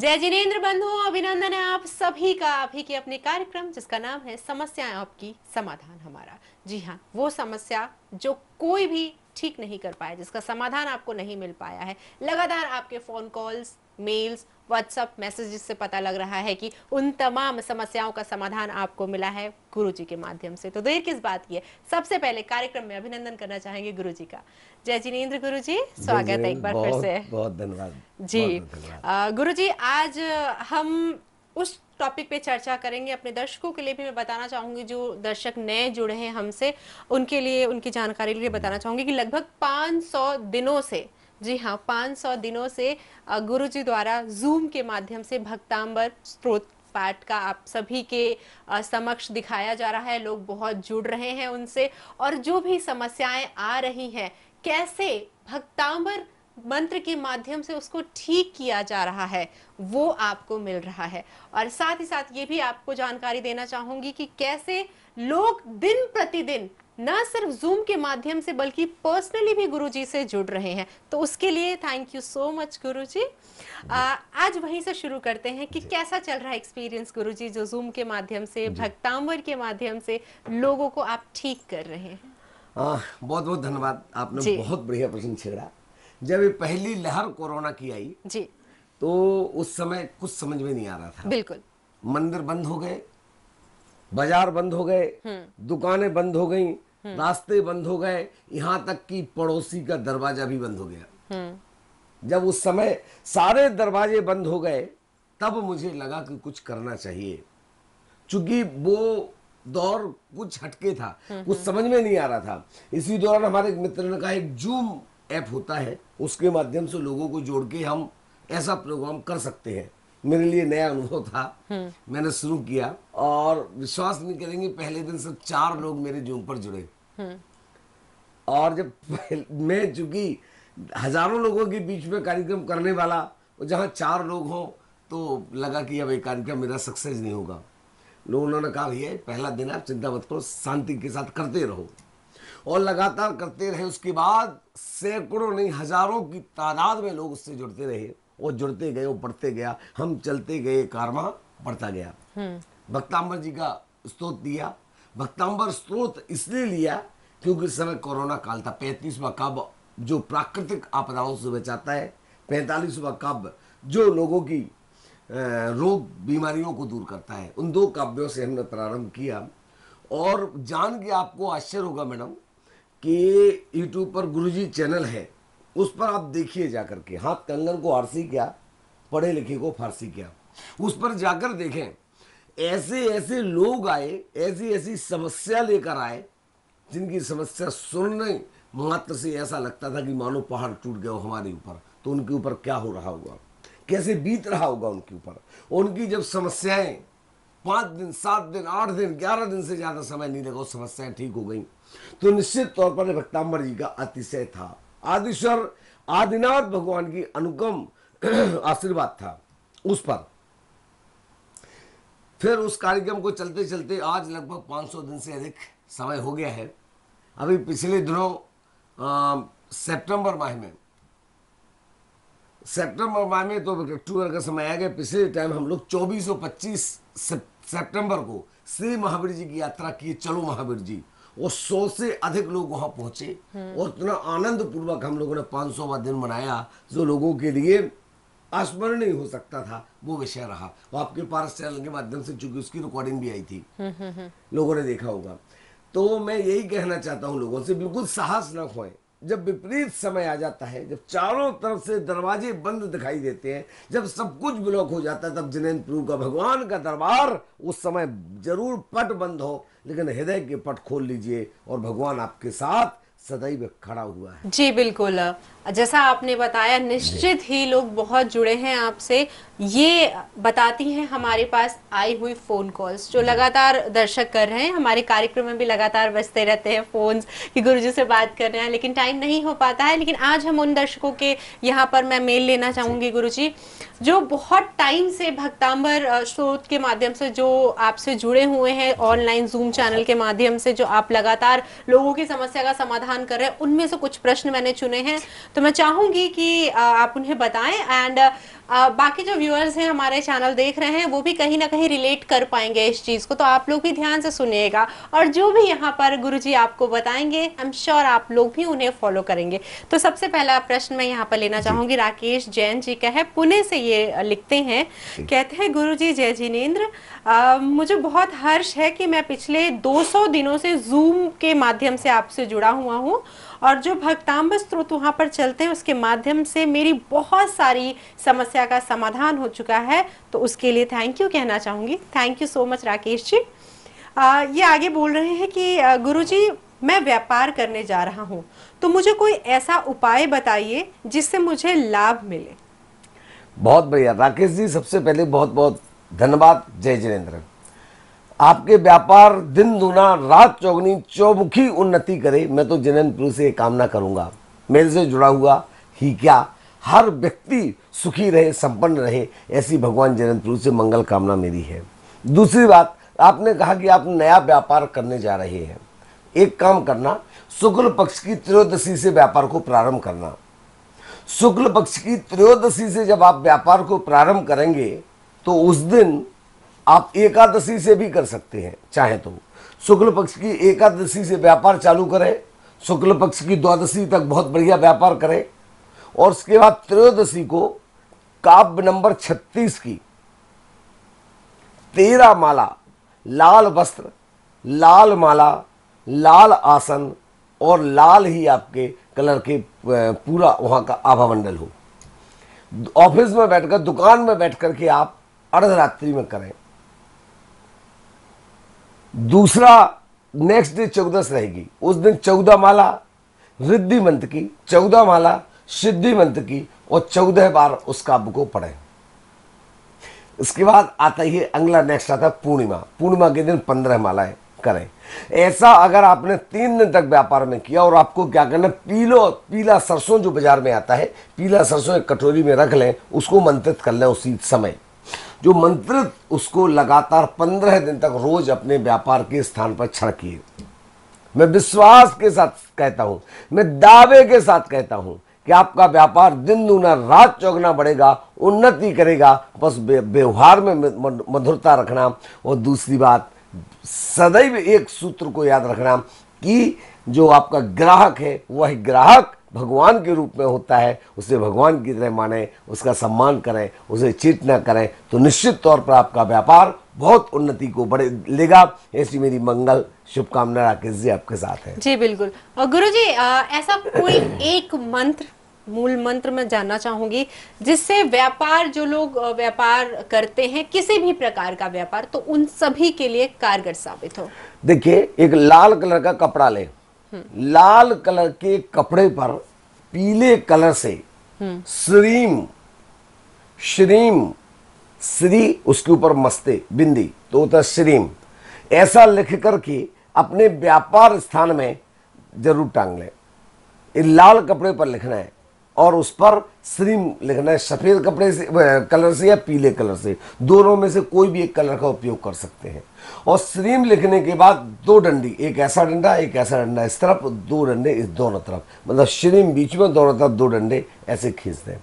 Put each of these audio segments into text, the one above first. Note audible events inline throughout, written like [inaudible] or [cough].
जय जिनेन्द्र बंधु अभिनंदन है आप सभी का आप ही के अपने कार्यक्रम जिसका नाम है समस्याएं आपकी समाधान हमारा जी हाँ वो समस्या जो कोई भी ठीक नहीं कर पाया जिसका समाधान आपको नहीं मिल पाया है लगातार आपके phone calls mails WhatsApp messages से पता लग रहा है कि उन तमाम समस्याओं का समाधान आपको मिला है गुरु जी के माध्यम से तो देर किस बात की है सबसे पहले कार्यक्रम में अभिनंदन करना चाहेंगे गुरु जी का जय जिनेन्द्र गुरु जी स्वागत है एक बार फिर से बहुत धन्यवाद जी गुरु जी आज हम उस टॉपिक पे चर्चा करेंगे अपने दर्शकों के लिए भी मैं बताना चाहूंगी जो दर्शक नए जुड़े हैं हमसे उनके लिए उनकी जानकारी के लिए बताना चाहूंगी कि लगभग 500 दिनों से जी हाँ 500 दिनों से गुरु जी द्वारा जूम के माध्यम से भक्तांबर स्त्रोत पाठ का आप सभी के समक्ष दिखाया जा रहा है लोग बहुत जुड़ रहे हैं उनसे और जो भी समस्याएं आ रही हैं कैसे भक्तांबर मंत्र के माध्यम से उसको ठीक किया जा रहा है वो आपको मिल रहा है और साथ ही साथ ये भी आपको जानकारी देना चाहूंगी कि कैसे लोग दिन प्रतिदिन न सिर्फ जूम के माध्यम से बल्कि पर्सनली भी गुरुजी से जुड़ रहे हैं तो उसके लिए thank you so much guruji आज वहीं से शुरू करते हैं कि कैसा चल रहा है एक्सपीरियंस गुरुजी जो जूम के माध्यम से भक्तांवर के माध्यम से लोगों को आप ठीक कर रहे हैं आ, बहुत बहुत धन्यवाद आपने बहुत बढ़िया प्रश्न छेड़ा जब पहली लहर कोरोना की आई जी तो उस समय कुछ समझ में नहीं आ रहा था बिल्कुल मंदिर बंद हो गए बाजार बंद हो गए हम्म। दुकानें बंद हो गईं हम्म। रास्ते बंद हो गए यहां तक कि पड़ोसी का दरवाजा भी बंद हो गया हम्म। जब उस समय सारे दरवाजे बंद हो गए तब मुझे लगा कि कुछ करना चाहिए चूंकि वो दौर कुछ हटके था हम्म, कुछ समझ में नहीं आ रहा था इसी दौरान हमारे मित्र ने कहा एक जूम ऐप होता है उसके माध्यम से लोगों को जोड़ के हम ऐसा प्रोग्राम कर सकते हैं मेरे लिए नया अनुभव था हम्म। मैंने शुरू किया और विश्वास नहीं करेंगे पहले दिन से चार लोग मेरे जूम पर जुड़े हम्म। और जब मैं चूंकि हजारों लोगों के बीच में कार्यक्रम करने वाला जहाँ चार लोग हों तो लगा कि अब ये कार्यक्रम मेरा सक्सेस नहीं होगा लोग उन्होंने कहा भैया पहला दिन आप चिंता मत करो शांति के साथ करते रहो और लगातार करते रहे उसके बाद सैकड़ों नहीं हजारों की तादाद में लोग उससे जुड़ते रहे वो जुड़ते गए वो बढ़ते गया हम चलते गए कारवा बढ़ता गया हम्म। भक्ताम्बर जी का स्त्रोत दिया भक्ताम्बर स्त्रोत इसलिए लिया क्योंकि इस समय कोरोना काल था पैंतीसवा कब जो प्राकृतिक आपदाओं से बचाता है पैंतालीसवा कब जो लोगों की रोग बीमारियों को दूर करता है उन दो काव्यों से हमने प्रारंभ किया और जान के आपको आश्चर्य होगा मैडम कि यूट्यूब पर गुरुजी चैनल है उस पर आप देखिए जाकर के हाथ कंगन को आरसी क्या पढ़े लिखे को फारसी क्या उस पर जाकर देखें ऐसे ऐसे लोग आए ऐसी ऐसी समस्या लेकर आए जिनकी समस्या सुनने मात्र से ऐसा लगता था कि मानो पहाड़ टूट गया हमारे ऊपर तो उनके ऊपर क्या हो रहा होगा कैसे बीत रहा होगा उनके ऊपर उनकी जब समस्याएं पांच दिन सात दिन आठ दिन ग्यारह दिन से ज़्यादा समय नहीं लगा समस्याएं ठीक हो गई तो निश्चित तौर पर भक्तांबर जी का अतिशय था आदिश्वर आदिनाथ भगवान की अनुगम [clears throat] आशीर्वाद था उस पर फिर उस कार्यक्रम को चलते चलते आज लगभग 500 दिन से अधिक समय हो गया है अभी पिछले दिनों सितंबर माह में सितंबर माह में तो अक्टूबर का समय आ गया पिछले टाइम हम लोग 24 और 25 सितंबर को श्री महावीर जी की यात्रा की चलो महावीर जी वो सौ से अधिक लोग वहां पहुंचे और इतना आनंद पूर्वक हम लोगों ने पांच सौवा दिन मनाया जो लोगों के लिए अस्मरणीय हो सकता था वो विषय रहा वो आपके पास चैनल के माध्यम से चूंकि उसकी रिकॉर्डिंग भी आई थी हम्म, हम्म, हम्म। लोगों ने देखा होगा तो मैं यही कहना चाहता हूँ लोगों से बिल्कुल साहस न खोए जब विपरीत समय आ जाता है जब चारों तरफ से दरवाजे बंद दिखाई देते हैं जब सब कुछ ब्लॉक हो जाता है तब जिनेन्द्र प्रभु का भगवान का दरबार उस समय जरूर पट बंद हो लेकिन हृदय के पट खोल लीजिए और भगवान आपके साथ सदैव खड़ा हुआ है जी बिल्कुल जैसा आपने बताया निश्चित ही लोग बहुत जुड़े हैं आपसे ये बताती हैं हमारे पास आई हुई फ़ोन कॉल्स जो लगातार दर्शक कर रहे हैं हमारे कार्यक्रम में भी लगातार बजते रहते हैं फोन कि जी से बात कर रहे हैं लेकिन टाइम नहीं हो पाता है लेकिन आज हम उन दर्शकों के यहाँ पर मैं मेल लेना चाहूंगी गुरु जी जो बहुत टाइम से भक्तांबर स्रोत के माध्यम से जो आपसे जुड़े हुए हैं ऑनलाइन जूम चैनल के माध्यम से जो आप लगातार लोगों की समस्या का समाधान कर रहे हैं उनमें से कुछ प्रश्न मैंने चुने हैं तो मैं चाहूंगी कि आप उन्हें बताएं एंड बाकी जो व्यूअर्स हैं हमारे चैनल देख रहे हैं वो भी कहीं ना कहीं रिलेट कर पाएंगे इस चीज़ को तो आप लोग भी ध्यान से सुनिएगा और जो भी यहाँ पर गुरु जी आपको बताएंगे आई एम श्योर आप लोग भी उन्हें फॉलो करेंगे तो सबसे पहला प्रश्न मैं यहाँ पर लेना चाहूँगी राकेश जैन जी का है पुणे से ये लिखते हैं कहते हैं गुरु जी जय जिनेन्द्र मुझे बहुत हर्ष है कि मैं पिछले दो दिनों से जूम के माध्यम से आपसे जुड़ा हुआ हूँ और जो भक्तांब स्त्रोत वहाँ पर चलते हैं उसके माध्यम से मेरी बहुत सारी समस्या का समाधान हो चुका है तो उसके लिए थैंक यू कहना चाहूँगी thank you so much Rakesh ji आ, ये आगे बोल रहे हैं कि गुरु जी मैं व्यापार करने जा रहा हूँ तो मुझे कोई ऐसा उपाय बताइए जिससे मुझे लाभ मिले बहुत बढ़िया राकेश जी सबसे पहले बहुत बहुत धन्यवाद जय जिनेन्द्र आपके व्यापार दिन दुना रात चौगनी चौमुखी उन्नति करे मैं तो जनन से कामना करूंगा मेरे से जुड़ा हुआ ही क्या हर व्यक्ति सुखी रहे संपन्न रहे ऐसी भगवान जनन से मंगल कामना मेरी है दूसरी बात आपने कहा कि आप नया व्यापार करने जा रहे हैं एक काम करना शुक्ल पक्ष की त्रयोदशी से व्यापार को प्रारंभ करना शुक्ल पक्ष की त्रयोदशी से जब आप व्यापार को प्रारंभ करेंगे तो उस दिन आप एकादशी से भी कर सकते हैं चाहे तो शुक्ल पक्ष की एकादशी से व्यापार चालू करें शुक्ल पक्ष की द्वादशी तक बहुत बढ़िया व्यापार करें और उसके बाद त्रयोदशी को काव्य नंबर 36 की तेरा माला लाल वस्त्र लाल माला लाल आसन और लाल ही आपके कलर के पूरा वहां का आभा मंडल हो ऑफिस में बैठकर दुकान में बैठ के आप अर्धरात्रि में करें दूसरा नेक्स्ट डे चौदस रहेगी उस दिन चौदह माला रिद्धि मंत्र की चौदह माला सिद्धि मंत्र की और चौदह बार उसका को पढ़े इसके बाद आता ही अगला नेक्स्ट आता है पूर्णिमा पूर्णिमा के दिन पंद्रह मालाएं करें ऐसा अगर आपने तीन दिन तक व्यापार में किया और आपको क्या करना पीलो पीला सरसों जो बाजार में आता है पीला सरसों एक कटोरी में रख लें उसको मंत्रित कर लें उसी समय जो मंत्रित उसको लगातार पंद्रह दिन तक रोज अपने व्यापार के स्थान पर छड़किए मैं विश्वास के साथ कहता हूं मैं दावे के साथ कहता हूं कि आपका व्यापार दिन दूना रात चौगना बढ़ेगा उन्नति करेगा बस व्यवहार में मधुरता रखना और दूसरी बात सदैव एक सूत्र को याद रखना कि जो आपका ग्राहक है वह ग्राहक भगवान के रूप में होता है उसे भगवान की तरह माने उसका सम्मान करें उसे चीट ना करें तो निश्चित तौर पर आपका व्यापार बहुत उन्नति को बढ़े लेगा ऐसी मेरी मंगल शुभकामना राकेश जी आपके साथ है जी बिल्कुल और गुरु जी आ, ऐसा कोई एक मंत्र मूल मंत्र में जानना चाहूंगी जिससे व्यापार जो लोग व्यापार करते हैं किसी भी प्रकार का व्यापार तो उन सभी के लिए कारगर साबित हो देखिए एक लाल कलर का कपड़ा लें लाल कलर के कपड़े पर पीले कलर से हम्म। श्रीम श्रीम श्री उसके ऊपर मस्ते बिंदी तो होता है श्रीम ऐसा लिख करके अपने व्यापार स्थान में जरूर टांग लें लाल कपड़े पर लिखना है और उस पर श्रीम लिखना है सफ़ेद कपड़े से कलर से या पीले कलर से दोनों में से कोई भी एक कलर का उपयोग कर सकते हैं और स्ट्रीम लिखने के बाद दो डंडी एक ऐसा डंडा एक ऐसा डंडा इस तरफ दो डंडे इस दोनों तरफ मतलब स्ट्रीम बीच में दोनों तरफ दो डंडे ऐसे खींचते हैं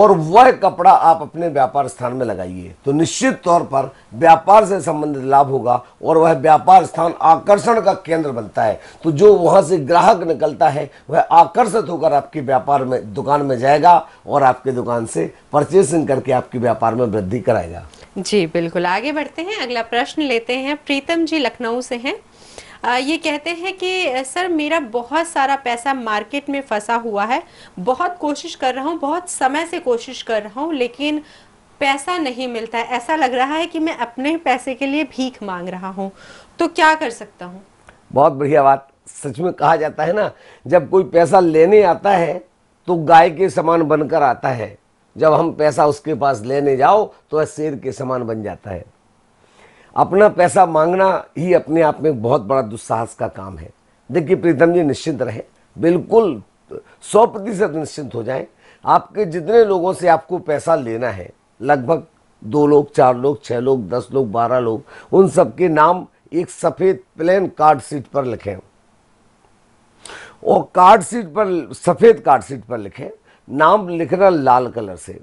और वह कपड़ा आप अपने व्यापार स्थान में लगाइए तो निश्चित तौर पर व्यापार से संबंधित लाभ होगा और वह व्यापार स्थान आकर्षण का केंद्र बनता है तो जो वहाँ से ग्राहक निकलता है वह आकर्षित होकर आपके व्यापार में दुकान में जाएगा और आपके दुकान से परचेसिंग करके आपके व्यापार में वृद्धि कराएगा जी बिल्कुल आगे बढ़ते हैं अगला प्रश्न लेते हैं प्रीतम जी लखनऊ से हैं ये कहते हैं कि सर मेरा बहुत सारा पैसा मार्केट में फंसा हुआ है बहुत कोशिश कर रहा हूँ बहुत समय से कोशिश कर रहा हूँ लेकिन पैसा नहीं मिलता है ऐसा लग रहा है कि मैं अपने पैसे के लिए भीख मांग रहा हूँ तो क्या कर सकता हूँ बहुत बढ़िया बात सच में कहा जाता है ना जब कोई पैसा लेने आता है तो गाय के समान बनकर आता है जब हम पैसा उसके पास लेने जाओ तो वह शेर के समान बन जाता है अपना पैसा मांगना ही अपने आप में बहुत बड़ा दुस्साहस का काम है देखिए प्रीतम जी निश्चिंत रहे बिल्कुल सौ प्रतिशत निश्चिंत हो जाए आपके जितने लोगों से आपको पैसा लेना है लगभग दो लोग चार लोग छः लोग दस लोग बारह लोग उन सबके नाम एक सफ़ेद प्लेन कार्ड सीट पर लिखें और कार्ड सीट पर सफ़ेद कार्ड सीट पर लिखें नाम लिखना लाल कलर से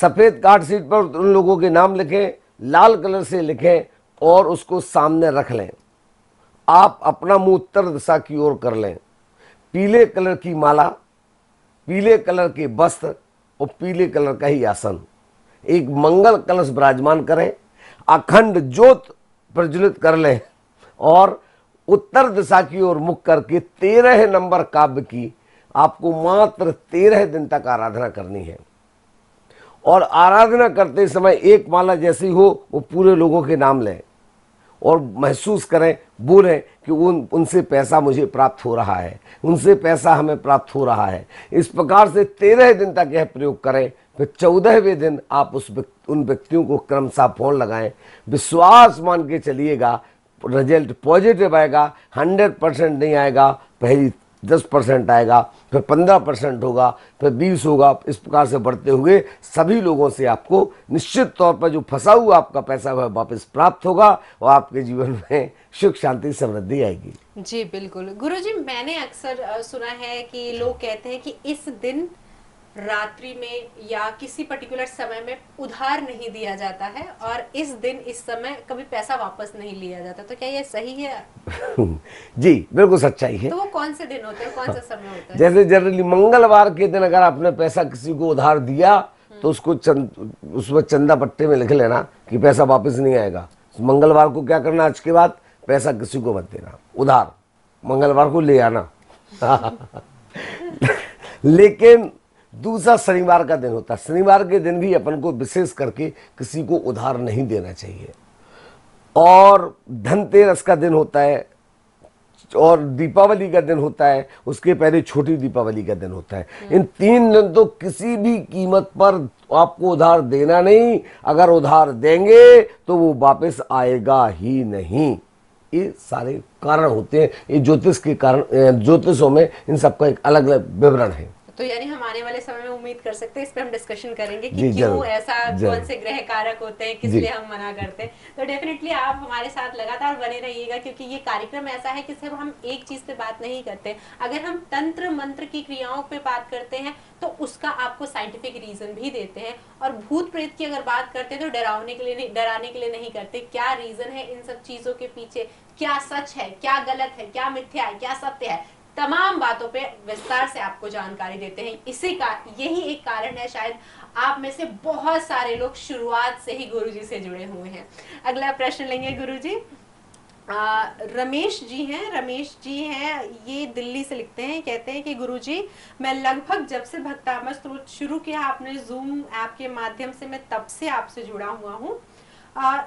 सफ़ेद कार्ड सीट पर उन लोगों के नाम लिखें लाल कलर से लिखें और उसको सामने रख लें आप अपना मुंह उत्तर दिशा की ओर कर लें पीले कलर की माला पीले कलर के वस्त्र और पीले कलर का ही आसन एक मंगल कलश विराजमान करें अखंड ज्योत प्रज्वलित कर लें और उत्तर दिशा की ओर मुख करके तेरह नंबर काव्य की आपको मात्र तेरह दिन तक आराधना करनी है और आराधना करते समय एक माला जैसी हो वो पूरे लोगों के नाम लें और महसूस करें बोलें कि उन उनसे पैसा मुझे प्राप्त हो रहा है उनसे पैसा हमें प्राप्त हो रहा है इस प्रकार से तेरह दिन तक यह प्रयोग करें फिर चौदहवें दिन आप उस उन व्यक्तियों को क्रमशः फोन लगाएं विश्वास मान के चलिएगा रिजल्ट पॉजिटिव आएगा हंड्रेड परसेंट नहीं आएगा पहली दस परसेंट आएगा फिर पंद्रह परसेंट होगा फिर बीस होगा इस प्रकार से बढ़ते हुए सभी लोगों से आपको निश्चित तौर पर जो फंसा हुआ आपका पैसा वह वापस प्राप्त होगा और आपके जीवन में सुख शांति समृद्धि आएगी जी बिल्कुल गुरुजी मैंने अक्सर सुना है कि लोग कहते हैं कि इस दिन रात्रि में या किसी पर्टिकुलर समय में उधार नहीं दिया जाता है और इस दिन इस समय कभी पैसा वापस नहीं लिया जाता तो क्या ये सही है [laughs] जी बिल्कुल सच्चाई है तो वो कौन से दिन होते हैं कौन सा हाँ। समय होता है जैसे जनरली मंगलवार के दिन अगर आपने पैसा किसी को उधार दिया हम्म। तो उसको चंद उसमें चंदा पट्टे में लिख लेना कि पैसा वापस नहीं आएगा मंगलवार को क्या करना आज के बाद पैसा किसी को मत देना उधार मंगलवार को ले आना [laughs] लेकिन दूसरा शनिवार का दिन होता है शनिवार के दिन भी अपन को विशेष करके किसी को उधार नहीं देना चाहिए और धनतेरस का दिन होता है और दीपावली का दिन होता है उसके पहले छोटी दीपावली का दिन होता है हम्म। इन तीन दिन तो किसी भी कीमत पर आपको उधार देना नहीं अगर उधार देंगे तो वो वापस आएगा ही नहीं ये सारे कारण होते हैं ये ज्योतिष के कारण ज्योतिषों में इन सबका एक अलग अलग विवरण है तो यानी हम आने वाले समय में उम्मीद कर सकते हैं इस पर हम डिस्कशन करेंगे कि क्यों ऐसा कौन से ग्रह कारक होते हैं किस लिए हम मना करते हैं तो डेफिनेटली आप हमारे साथ लगातार बने रहिएगा क्योंकि ये कार्यक्रम ऐसा है कि सिर्फ हम एक चीज पे बात नहीं करते अगर हम तंत्र मंत्र की क्रियाओं पे बात करते हैं तो उसका आपको साइंटिफिक रीजन भी देते हैं और भूत प्रेत की अगर बात करते हैं तो डरावने के लिए डराने के लिए नहीं करते क्या रीजन है इन सब चीजों के पीछे क्या सच है क्या गलत है क्या मिथ्या है क्या सत्य है तमाम बातों पे विस्तार से आपको जानकारी देते हैं इसी का यही एक कारण है शायद आप में से बहुत सारे लोग शुरुआत से ही गुरुजी से जुड़े हुए हैं अगला प्रश्न लेंगे गुरुजी आ, रमेश जी हैं रमेश जी हैं ये दिल्ली से लिखते हैं कहते हैं कि गुरुजी मैं लगभग जब से भक्तामर स्रोत शुरू किया आपने जूम ऐप के माध्यम से मैं तब से आपसे जुड़ा हुआ हूँ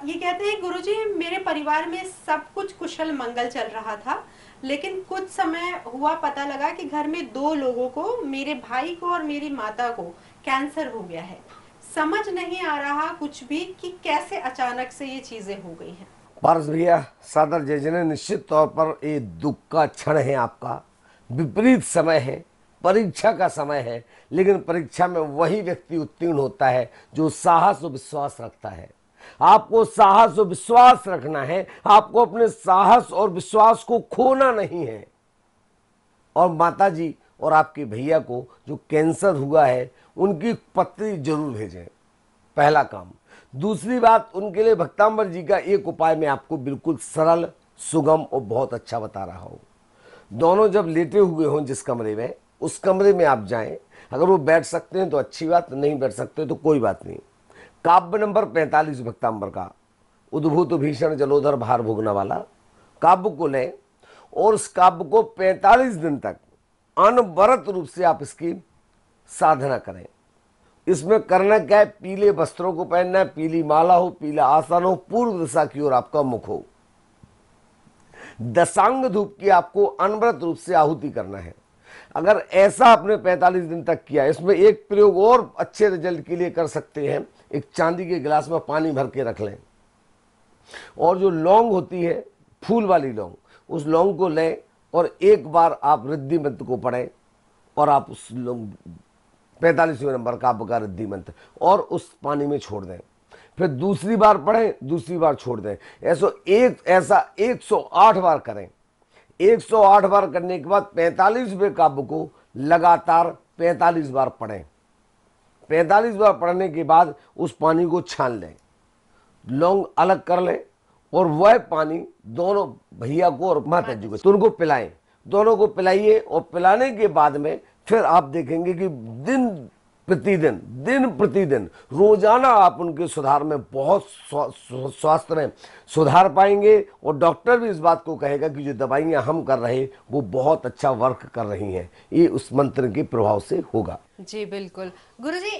ये कहते हैं गुरुजी मेरे परिवार में सब कुछ कुशल मंगल चल रहा था लेकिन कुछ समय हुआ पता लगा कि घर में दो लोगों को मेरे भाई को और मेरी माता को कैंसर हो गया है समझ नहीं आ रहा कुछ भी कि कैसे अचानक से ये चीजें हो गई हैं पारस भैया सादर जजने निश्चित तौर पर ये दुख का क्षण है आपका विपरीत समय है परीक्षा का समय है लेकिन परीक्षा में वही व्यक्ति उत्तीर्ण होता है जो साहस और विश्वास रखता है आपको साहस और विश्वास रखना है आपको अपने साहस और विश्वास को खोना नहीं है और माता जी और आपके भैया को जो कैंसर हुआ है उनकी पत्री जरूर भेजें पहला काम दूसरी बात उनके लिए भक्तांबर जी का एक उपाय मैं आपको बिल्कुल सरल सुगम और बहुत अच्छा बता रहा हूँ दोनों जब लेटे हुए हों जिस कमरे में उस कमरे में आप जाएं अगर वो बैठ सकते हैं तो अच्छी बात नहीं बैठ सकते तो कोई बात नहीं काव्य नंबर 45 भक्तांबर का उद्भूत भीषण जलोधर भार भोगना वाला काव्य को लें और उस काव्य को 45 दिन तक अनवरत रूप से आप इसकी साधना करें इसमें करना क्या है पीले वस्त्रों को पहनना है पीली माला हो पीला आसन हो पूर्व दिशा की ओर आपका मुख हो दशांग धूप की आपको अनवरत रूप से आहुति करना है अगर ऐसा आपने 45 दिन तक किया इसमें एक प्रयोग और अच्छे रिजल्ट के लिए कर सकते हैं एक चांदी के गिलास में पानी भर के रख लें और जो लौंग होती है फूल वाली लौंग उस लौंग को लें और एक बार आप रिद्धि मंत्र को पढ़ें और आप उस लौंग पैंतालीसवें नंबर का आपका रिद्धि मंत्र और उस पानी में छोड़ दें फिर दूसरी बार पढ़ें दूसरी बार छोड़ दें ऐसा एक ऐसा 108 बार करें 108 बार करने के बाद पैंतालीसवें काव्य को लगातार 45 बार पढ़ें पैंतालीस बार पढ़ने के बाद उस पानी को छान लें लौंग अलग कर लें और वह पानी दोनों भैया को और माता जी को उनको पिलाएं दोनों को पिलाइए और पिलाने के बाद में फिर आप देखेंगे कि दिन प्रतिदिन दिन प्रतिदिन रोजाना आप उनके सुधार में बहुत स्वास्थ्य में सुधार पाएंगे और डॉक्टर भी इस बात को कहेगा कि जो दवाइयां हम कर रहे वो बहुत अच्छा वर्क कर रही हैं ये उस मंत्र के प्रभाव से होगा जी बिल्कुल गुरु जी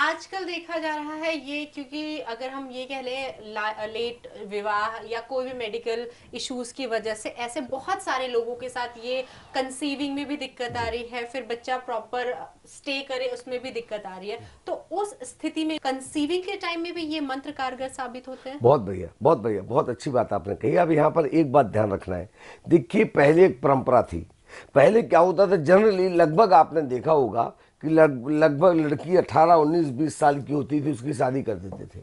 आजकल देखा जा रहा है ये क्योंकि अगर हम ये कह लें लेट विवाह या कोई भी मेडिकल इश्यूज की वजह से ऐसे बहुत सारे लोगों के साथ ये कंसीविंग में भी दिक्कत आ रही है फिर बच्चा प्रॉपर स्टे करे उसमें भी दिक्कत आ रही है तो उस स्थिति में कंसीविंग के टाइम में भी ये मंत्र कारगर साबित होते हैं बहुत बढ़िया बहुत बढ़िया बहुत अच्छी बात आपने कही अब यहाँ पर एक बात ध्यान रखना है देखिए पहले एक परंपरा थी पहले क्या होता था जनरली लगभग आपने देखा होगा कि लगभग लड़की 18, 19, 20 साल की होती थी उसकी शादी कर देते थे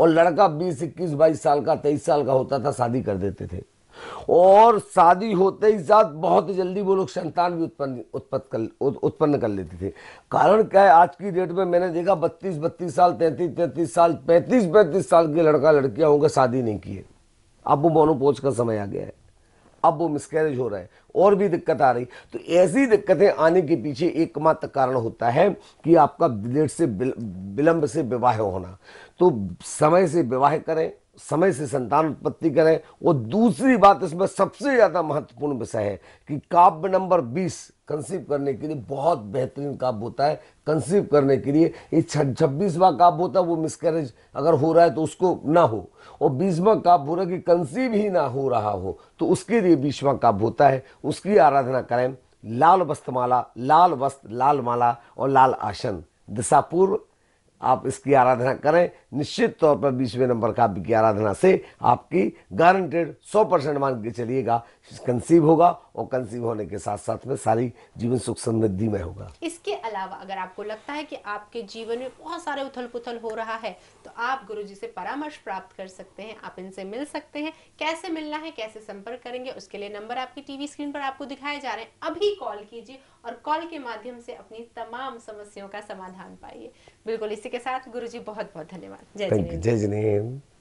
और लड़का 20, 21, 22 साल का 23 साल का होता था शादी कर देते थे और शादी होते ही साथ बहुत जल्दी वो लोग संतान भी उत्पन्न उत्पन्न कर उत्पन्न कर लेते थे कारण क्या है आज की डेट में मैंने देखा बत्तीस बत्तीस साल तैंतीस तैंतीस साल पैंतीस पैंतीस साल के लड़का लड़कियां होंगे शादी नहीं किए अब वो मोनोपोज का समय आ गया है अब वो मिसकैरेज हो रहा है और भी दिक्कत आ रही तो ऐसी दिक्कतें आने के पीछे एकमात्र कारण होता है कि आपका लेट से विलंब से विवाह होना तो समय से विवाह करें समय से संतान उत्पत्ति करें और दूसरी बात इसमें सबसे ज़्यादा महत्वपूर्ण विषय है कि काव्य नंबर 20 कंसीव करने के लिए बहुत बेहतरीन काव्य होता है कंसीव करने के लिए ये छब्बीसवा काव्य होता है वो मिसकैरेज अगर हो रहा है तो उसको ना हो और बीसवा काव्य हो रहा है कि कंसीव ही ना हो रहा हो तो उसके लिए बीसवा काव्य होता है उसकी आराधना करें लाल वस्त्रमाला लाल वस्त्र लाल माला और लाल आसन दिशा पूर्व आप इसकी आराधना करें निश्चित तौर पर बीसवें नंबर का आराधना से आपकी गारंटेड 100 परसेंट मान के चलिएगा कंसीव होगा और कंसीव होने के साथ साथ में सारी जीवन सुख समृद्धि में होगा इसके अलावा अगर आपको लगता है कि आपके जीवन में बहुत सारे उथल पुथल हो रहा है तो आप गुरु जी से परामर्श प्राप्त कर सकते हैं आप इनसे मिल सकते हैं कैसे मिलना है कैसे संपर्क करेंगे उसके लिए नंबर आपकी टीवी स्क्रीन पर आपको दिखाए जा रहे हैं अभी कॉल कीजिए और कॉल के माध्यम से अपनी तमाम समस्याओं का समाधान पाइए बिल्कुल इसी के साथ गुरु जी बहुत बहुत धन्यवाद जय जय जिनेन्द्र